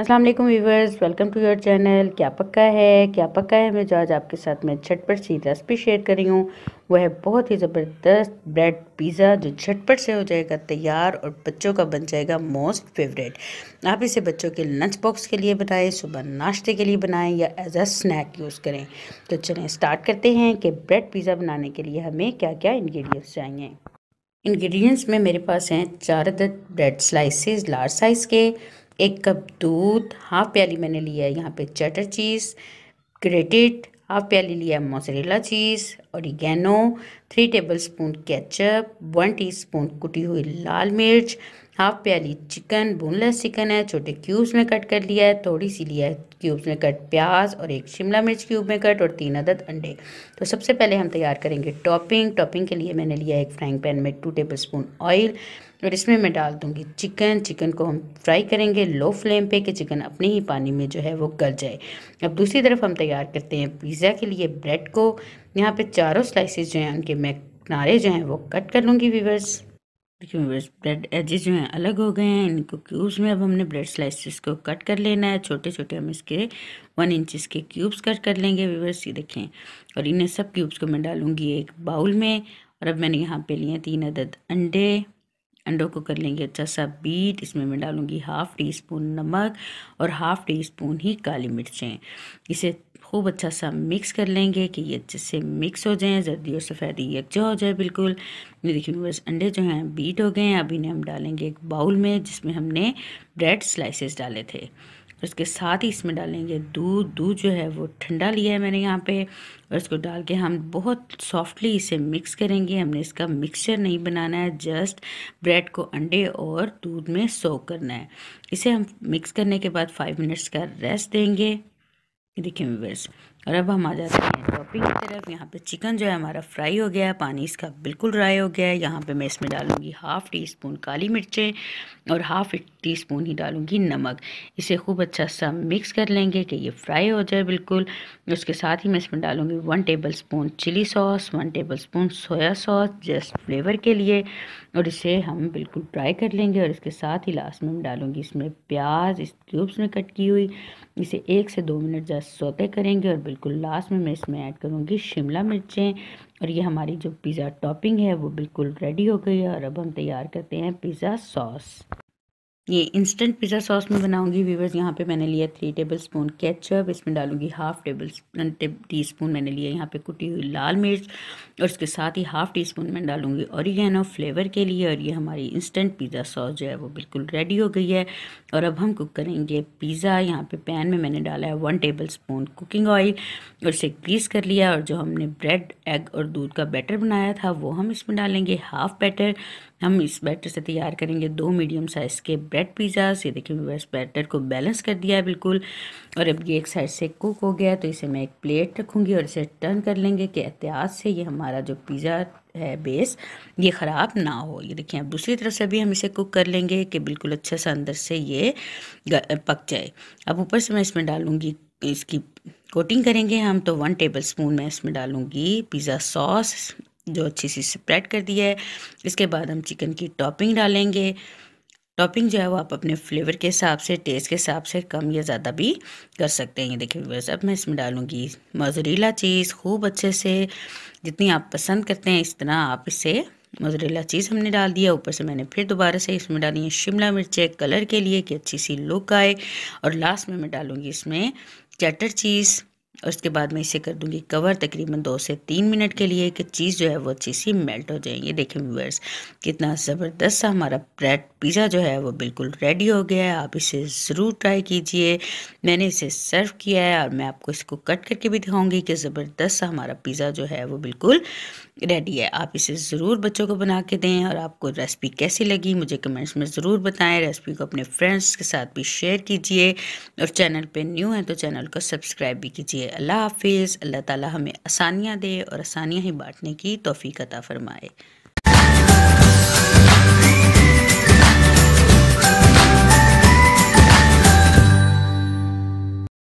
अस्सलाम वालेकुम viewers welcome to your channel क्या पक्का है क्या पक्का है मैं जो आज आपके साथ मैं झटपट सी रेसिपी शेयर करी हूँ वह है बहुत ही ज़बरदस्त ब्रेड पिज़्ज़ा जो झटपट से हो जाएगा तैयार और बच्चों का बन जाएगा मोस्ट फेवरेट आप इसे बच्चों के लंच बॉक्स के लिए बनाएं सुबह नाश्ते के लिए बनाएं या एज अ स्नैक यूज़ करें तो चलें स्टार्ट करते हैं कि ब्रेड पिज़्ज़ा बनाने के लिए हमें क्या क्या इन्ग्रीडियंट्स चाहिए इन्ग्रीडियंट्स में मेरे पास हैं चार अदद ब्रेड स्लाइसिस लार्ज साइज़ के एक कप दूध हाफ प्याली मैंने लिया है यहाँ पे चटर चीज़ ग्रेटेड हाफ प्याली लिया मोसरेला चीज़ और oregano three tablespoon ketchup one teaspoon कुटी हुई लाल मिर्च हाफ प्याली चिकन बोनलेस चिकन है छोटे क्यूब्स में कट कर लिया है थोड़ी सी लिया है क्यूब्स में कट प्याज और एक शिमला मिर्च क्यूब में कट और तीन अदद अंडे तो सबसे पहले हम तैयार करेंगे टॉपिंग टॉपिंग के लिए मैंने लिया एक फ्राइंग पैन में टू टेबल स्पून ऑयल और इसमें मैं डाल दूँगी चिकन चिकन को हम फ्राई करेंगे लो फ्लेम पे कि चिकन अपने ही पानी में जो है वो गल जाए अब दूसरी तरफ हम तैयार करते हैं पिज़्ज़ा के लिए ब्रेड को यहाँ पे चारों स्लाइसेस जो हैं उनके मैं किनारे जो हैं वो कट कर लूँगी वीवर्स देखिए वीवर्स ब्रेड एजेस जो हैं अलग हो गए हैं इनको क्यूब्स में अब हमने ब्रेड स्लाइसिस को कट कर लेना है छोटे छोटे हम इसके वन इंचेस के क्यूब्स कट कर लेंगे वीवर्स ये देखें और इन्हें सब क्यूब्स को मैं डालूँगी एक बाउल में और अब मैंने यहाँ पे लिए तीन अदद अंडे अंडों को कर लेंगे अच्छा सा बीट इसमें मैं डालूँगी हाफ़ टी स्पून नमक और हाफ़ टी स्पून ही काली मिर्चें इसे खूब अच्छा सा मिक्स कर लेंगे कि ये अच्छे से मिक्स हो जाएँ जर्दी और सफ़ेदी यकजा हो जाए बिल्कुल ये देखिए बस अंडे जो हैं बीट हो गए हैं अब इन्हें हम डालेंगे एक बाउल में जिसमें हमने ब्रेड स्लाइसेस डाले थे और इसके साथ ही इसमें डालेंगे दूध दूध जो है वो ठंडा लिया है मैंने यहाँ पे और इसको डाल के हम बहुत सॉफ्टली इसे मिक्स करेंगे हमने इसका मिक्सचर नहीं बनाना है जस्ट ब्रेड को अंडे और दूध में सोव करना है इसे हम मिक्स करने के बाद फाइव मिनट्स का रेस्ट देंगे देखिए व्यवर्स और अब हम आ जाते हैं टॉपिंग की तरफ यहाँ पे चिकन जो है हमारा फ्राई हो गया है पानी इसका बिल्कुल ड्राई हो गया है यहाँ पे मैं इसमें डालूँगी हाफ़ टी स्पून काली मिर्चें और हाफ़ टी स्पून ही डालूँगी नमक इसे खूब अच्छा सा मिक्स कर लेंगे कि ये फ्राई हो जाए बिल्कुल उसके साथ ही मैं इसमें डालूँगी one tablespoon chilli sauce one tablespoon soya sauce just flavour के लिए और इसे हम बिल्कुल ड्राई कर लेंगे और इसके साथ ही लास्ट में डालूँगी इसमें प्याज इस क्यूब्स में कट की हुई इसे एक से दो मिनट जस्ट सोते करेंगे और बिल्कुल लास्ट में मैं इसमें ऐड करूँगी शिमला मिर्चें और ये हमारी जो पिज़्ज़ा टॉपिंग है वो बिल्कुल रेडी हो गई है और अब हम तैयार करते हैं पिज़्ज़ा सॉस ये इंस्टेंट पिज़्ज़ा सॉस में बनाऊंगी व्यूवर्स यहाँ पे मैंने लिया थ्री टेबल स्पून केचप इसमें डालूंगी हाफ़ टेबल टी स्पून मैंने लिया यहाँ पे कुटी हुई लाल मिर्च और उसके साथ ही हाफ़ टी स्पून मैं डालूंगी औरिगेनो फ्लेवर के लिए और ये हमारी इंस्टेंट पिज़्ज़ा सॉस जो है वो बिल्कुल रेडी हो गई है और अब हम कुक करेंगे पिज़्ज़ा यहाँ पर पैन में मैंने डाला है one tablespoon cooking oil और इसे ग्रीस कर लिया और जो हमने ब्रेड एग और दूध का बैटर बनाया था वो हम इसमें डालेंगे हाफ़ बैटर हम इस बैटर से तैयार करेंगे दो मीडियम साइज़ के ब्रेड पिज़्ज़ा ये देखिए इस बैटर को बैलेंस कर दिया है बिल्कुल और अब ये एक साइड से कुक हो गया तो इसे मैं एक प्लेट रखूँगी और इसे टर्न कर लेंगे कि एहतियात से ये हमारा जो पिज़्ज़ा है बेस ये ख़राब ना हो ये देखिए अब दूसरी तरफ से भी हम इसे कुक कर लेंगे कि बिल्कुल अच्छे से अंदर से ये पक जाए अब ऊपर से मैं इसमें डालूँगी इसकी कोटिंग करेंगे हम तो वन टेबल स्पून मैं इसमें डालूँगी पिज़्ज़ा सॉस जो अच्छी सी स्प्रेड कर दिया है इसके बाद हम चिकन की टॉपिंग डालेंगे टॉपिंग जो है वो आप अपने फ्लेवर के हिसाब से टेस्ट के हिसाब से कम या ज़्यादा भी कर सकते हैं ये देखिए व्यवर्स अब मैं इसमें डालूँगी मजरीला चीज़ खूब अच्छे से जितनी आप पसंद करते हैं इस तरह आप इसे मजरीला चीज़ हमने डाल दिया ऊपर से मैंने फिर दोबारा से इसमें डाली है शिमला मिर्चें कलर के लिए कि अच्छी सी लुक आए और लास्ट में मैं डालूँगी इसमें चैटर चीज़ और उसके बाद मैं इसे कर दूंगी कवर तकरीबन दो से तीन मिनट के लिए कि चीज़ जो है वो अच्छी सी मेल्ट हो जाएंगे देखें व्यूअर्स कितना ज़बरदस्त सा हमारा ब्रेड पिज़्ज़ा जो है वो बिल्कुल रेडी हो गया है आप इसे ज़रूर ट्राई कीजिए मैंने इसे सर्व किया है और मैं आपको इसको कट करके भी दिखाऊँगी कि ज़बरदस्त सा हमारा पिज़्ज़ा जो है वो बिल्कुल रेडी है आप इसे ज़रूर बच्चों को बना के दें और आपको रेसिपी कैसी लगी मुझे कमेंट्स में ज़रूर बताएं रेसिपी को अपने फ्रेंड्स के साथ भी शेयर कीजिए और चैनल पे न्यू है तो चैनल को सब्सक्राइब भी कीजिए अल्लाह हाफिज़ अल्लाह ताला हमें आसानियाँ दे और आसानियाँ ही बांटने की तोफ़ी अता फ़रमाए